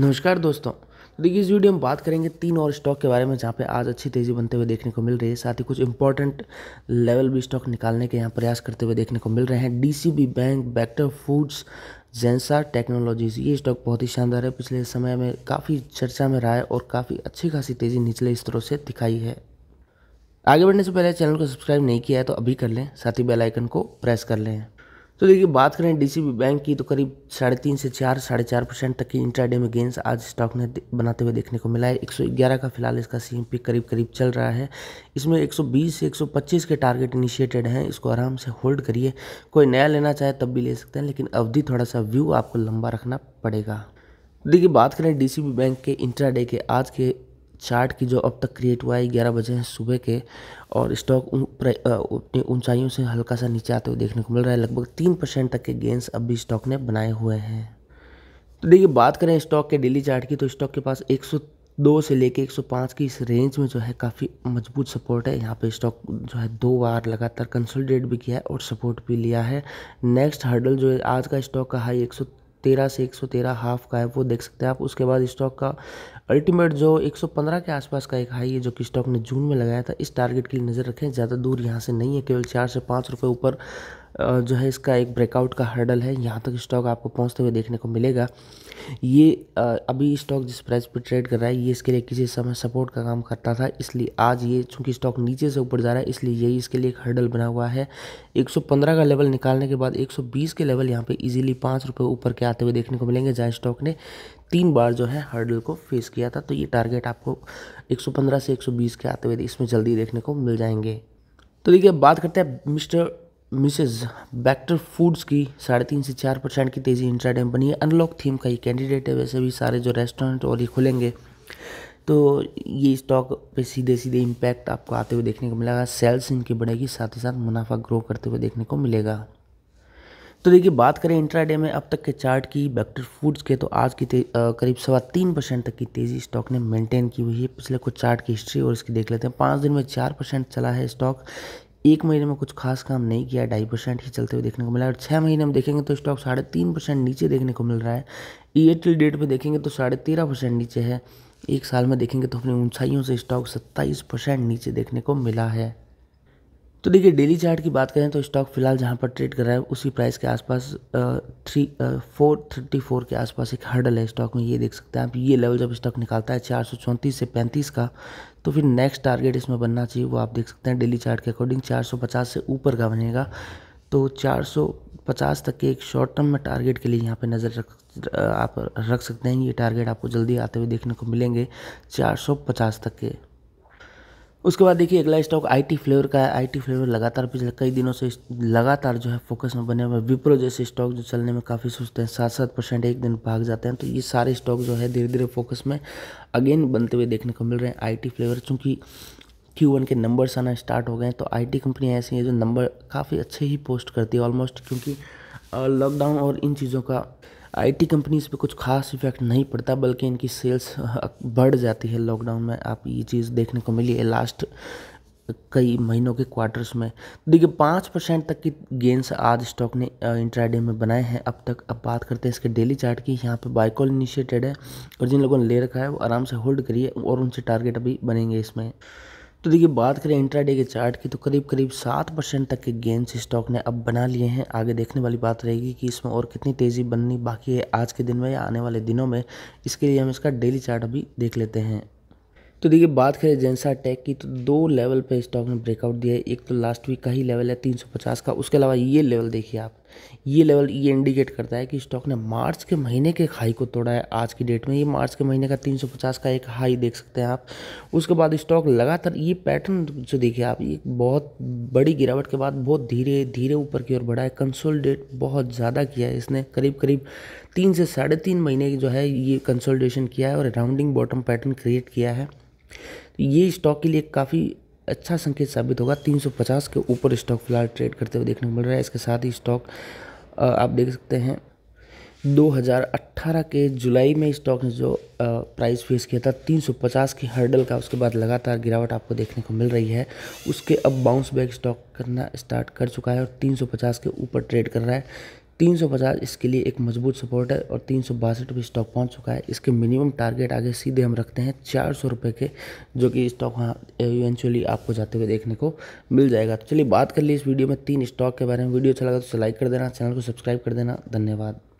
नमस्कार दोस्तों तो देखिए इस वीडियो में बात करेंगे तीन और स्टॉक के बारे में जहाँ पे आज अच्छी तेज़ी बनते हुए देखने को मिल रही है साथ ही कुछ इंपॉर्टेंट लेवल भी स्टॉक निकालने के यहाँ प्रयास करते हुए देखने को मिल रहे हैं DCB bank Bector foods Zensar technologies ये स्टॉक बहुत ही शानदार है पिछले समय में काफ़ी चर्चा में रहा है और काफ़ी अच्छी खासी तेज़ी निचले स्तरों से दिखाई है आगे बढ़ने से पहले चैनल को सब्सक्राइब नहीं किया है तो अभी कर लें साथ ही बेलाइकन को प्रेस कर लें तो देखिए बात करें डीसीबी बैंक की तो करीब साढ़े तीन से चार साढ़े चार परसेंट तक की इंट्राडे में गेंस आज स्टॉक ने बनाते हुए देखने को मिला है 111 का फिलहाल इसका सीएमपी करीब करीब चल रहा है इसमें 120 से 125 के टारगेट इनिशिएटेड हैं इसको आराम से होल्ड करिए कोई नया लेना चाहे तब भी ले सकते हैं लेकिन अवधि थोड़ा सा व्यू आपको लंबा रखना पड़ेगा देखिए बात करें डीसीबी बैंक के इंट्राडे के आज के चार्ट की जो अब तक क्रिएट हुआ है ग्यारह बजे हैं सुबह के और स्टॉक अपनी ऊंचाइयों से हल्का सा नीचे आते हुए देखने को मिल रहा है लगभग तीन परसेंट तक के गेंस अब भी स्टॉक ने बनाए हुए हैं तो देखिए बात करें स्टॉक के डेली चार्ट की तो स्टॉक के पास 102 से लेके 105 की इस रेंज में जो है काफ़ी मजबूत सपोर्ट है यहाँ पे स्टॉक जो है दो बार लगातार कंसोलिडेट भी किया है और सपोर्ट भी लिया है नेक्स्ट हर्डल जो है आज का स्टॉक का हाई 100 तेरह से एक सौ तेरह हाफ का है वो देख सकते हैं आप उसके बाद स्टॉक का अल्टीमेट जो एक सौ पंद्रह के आसपास का एक हाई है जो कि स्टॉक ने जून में लगाया था इस टारगेट के लिए नज़र रखें ज़्यादा दूर यहाँ से नहीं है केवल चार से पाँच रुपये ऊपर जो है इसका एक ब्रेकआउट का हर्डल है यहाँ तक स्टॉक आपको पहुँचते हुए देखने को मिलेगा ये अभी स्टॉक जिस प्राइस पर ट्रेड कर रहा है ये इसके लिए किसी समय सपोर्ट का काम करता था इसलिए आज ये चूँकि स्टॉक नीचे से ऊपर जा रहा है इसलिए यही इसके लिए एक हर्डल बना हुआ है 115 का लेवल निकालने के बाद 120 के लेवल यहाँ पे इजीली पाँच रुपये ऊपर के आते हुए देखने को मिलेंगे जहाँ स्टॉक ने तीन बार जो है हर्डल को फेस किया था तो ये टारगेट आपको एक से एक के आते हुए इसमें जल्दी देखने को मिल जाएंगे तो देखिए बात करते हैं मिस्टर मिसेज बैक्टर फूड्स की साढ़े तीन से चार परसेंट की तेज़ी इंट्राडे में बनी है अनलॉक थीम का ही कैंडिडेट है वैसे भी सारे जो रेस्टोरेंट और ये खुलेंगे तो ये स्टॉक पे सीधे सीधे इम्पैक्ट आपको आते हुए देखने को मिलेगा सेल्स इनकी बढ़ेगी साथ ही साथ मुनाफा ग्रो करते हुए देखने को मिलेगा तो देखिए बात करें इंट्राडे में अब तक के चार्ट की बैक्टर फूड्स के तो आज की करीब सवा तीन परसेंट तक की तेज़ी स्टॉक ने मेंटेन की हुई है पिछले कुछ चार्ट की हिस्ट्री और इसकी देख लेते हैं पाँच दिन में चार परसेंट चला है स्टॉक एक महीने में कुछ खास काम नहीं किया ढाई परसेंट ही चलते हुए देखने को मिला और छः महीने में देखेंगे तो स्टॉक साढ़े तीन परसेंट नीचे देखने को मिल रहा है ईयर टी डेट में देखेंगे तो साढ़े तेरह परसेंट नीचे है एक साल में देखेंगे तो अपनी ऊंचाइयों से स्टॉक सत्ताईस परसेंट नीचे देखने को मिला है तो देखिए डेली चार्ट की बात करें तो स्टॉक फिलहाल जहाँ पर ट्रेड कर रहा है उसी प्राइस के आसपास थ्री फोर थर्टी फोर के आसपास एक हर्डल है स्टॉक में ये देख सकते हैं आप ये लेवल जब स्टॉक निकालता है चार सौ चौंतीस से पैंतीस का तो फिर नेक्स्ट टारगेट इसमें बनना चाहिए वो आप देख सकते हैं डेली चार्ट के अकॉर्डिंग 450 से ऊपर का बनेगा तो 450 तक के एक शॉर्ट टर्म में टारगेट के लिए यहाँ पे नज़र रख आप रख सकते हैं ये टारगेट आपको जल्दी आते हुए देखने को मिलेंगे पचास तक के उसके बाद देखिए अगला स्टॉक आईटी फ्लेवर का है आईटी फ्लेवर लगातार पिछले कई दिनों से लगातार जो है फोकस में बने हुए विप्रो जैसे स्टॉक जो चलने में काफ़ी सुस्त हैं सात सात परसेंट एक दिन भाग जाते हैं तो ये सारे स्टॉक जो है धीरे धीरे फोकस में अगेन बनते हुए देखने को मिल रहे हैं टी फ्लेवर चूँकि क्यू वन के नंबर्स आना स्टार्ट हो गए तो टी कंपनियाँ ऐसी हैं जो नंबर काफ़ी अच्छे ही पोस्ट करती है ऑलमोस्ट क्योंकि लॉकडाउन और इन चीज़ों का आईटी कंपनीज पे कुछ खास इफेक्ट नहीं पड़ता बल्कि इनकी सेल्स बढ़ जाती है लॉकडाउन में आप ये चीज़ देखने को मिली है लास्ट कई महीनों के क्वार्टर्स में देखिए पाँच परसेंट तक की गेंस आज स्टॉक ने इंट्राडे में बनाए हैं अब तक अब बात करते हैं इसके डेली चार्ट की यहाँ पे बाइकॉल इनिशिएटेड है और जिन लोगों ने ले रखा है वो आराम से होल्ड करिए और उनसे टारगेट अभी बनेंगे इसमें तो देखिए बात करें इंट्राडे के चार्ट की तो करीब करीब सात परसेंट तक के गेंस स्टॉक ने अब बना लिए हैं आगे देखने वाली बात रहेगी कि इसमें और कितनी तेज़ी बननी बाकी है आज के दिन में या आने वाले दिनों में इसके लिए हम इसका डेली चार्ट अभी देख लेते हैं तो देखिए बात करें जेंसा टेक की तो दो लेवल पर स्टॉक ने ब्रेकआउट दिया है एक तो लास्ट वीक का ही लेवल है तीन का उसके अलावा ये लेवल देखिए आप ये लेवल ये इंडिकेट करता है कि स्टॉक ने मार्च के महीने के हाई को तोड़ा है आज की डेट में ये मार्च के महीने का 350 का एक हाई देख सकते हैं आप उसके बाद स्टॉक लगातार ये पैटर्न जो देखिए आप ये बहुत बड़ी गिरावट के बाद बहुत धीरे धीरे ऊपर की ओर बढ़ा है कंसोलिडेट बहुत ज़्यादा किया है इसने करीब करीब तीन से साढ़े तीन महीने जो है ये कंसोलिडेशन किया है और राउंडिंग बॉटम पैटर्न क्रिएट किया है तो ये स्टॉक के लिए काफ़ी अच्छा संकेत साबित होगा 350 के ऊपर स्टॉक फिलहाल ट्रेड करते हुए देखने को मिल रहा है इसके साथ ही स्टॉक आप देख सकते हैं 2018 के जुलाई में स्टॉक ने जो प्राइस फेस किया था 350 की हर्डल का उसके बाद लगातार गिरावट आपको देखने को मिल रही है उसके अब बाउंस बैक स्टॉक करना स्टार्ट कर चुका है और 350 के ऊपर ट्रेड कर रहा है तीन सौ पचास इसके लिए एक मजबूत सपोर्ट है और तीन सौ बासठ भी स्टॉक पहुंच चुका है इसके मिनिमम टारगेट आगे सीधे हम रखते हैं चार सौ रुपये के जो कि स्टॉक वहाँ इवेंचुअली आपको जाते हुए देखने को मिल जाएगा तो चलिए बात कर ली इस वीडियो में तीन स्टॉक के बारे में वीडियो अच्छा लगा तो लाइक कर देना चैनल को सब्सक्राइब कर देना धन्यवाद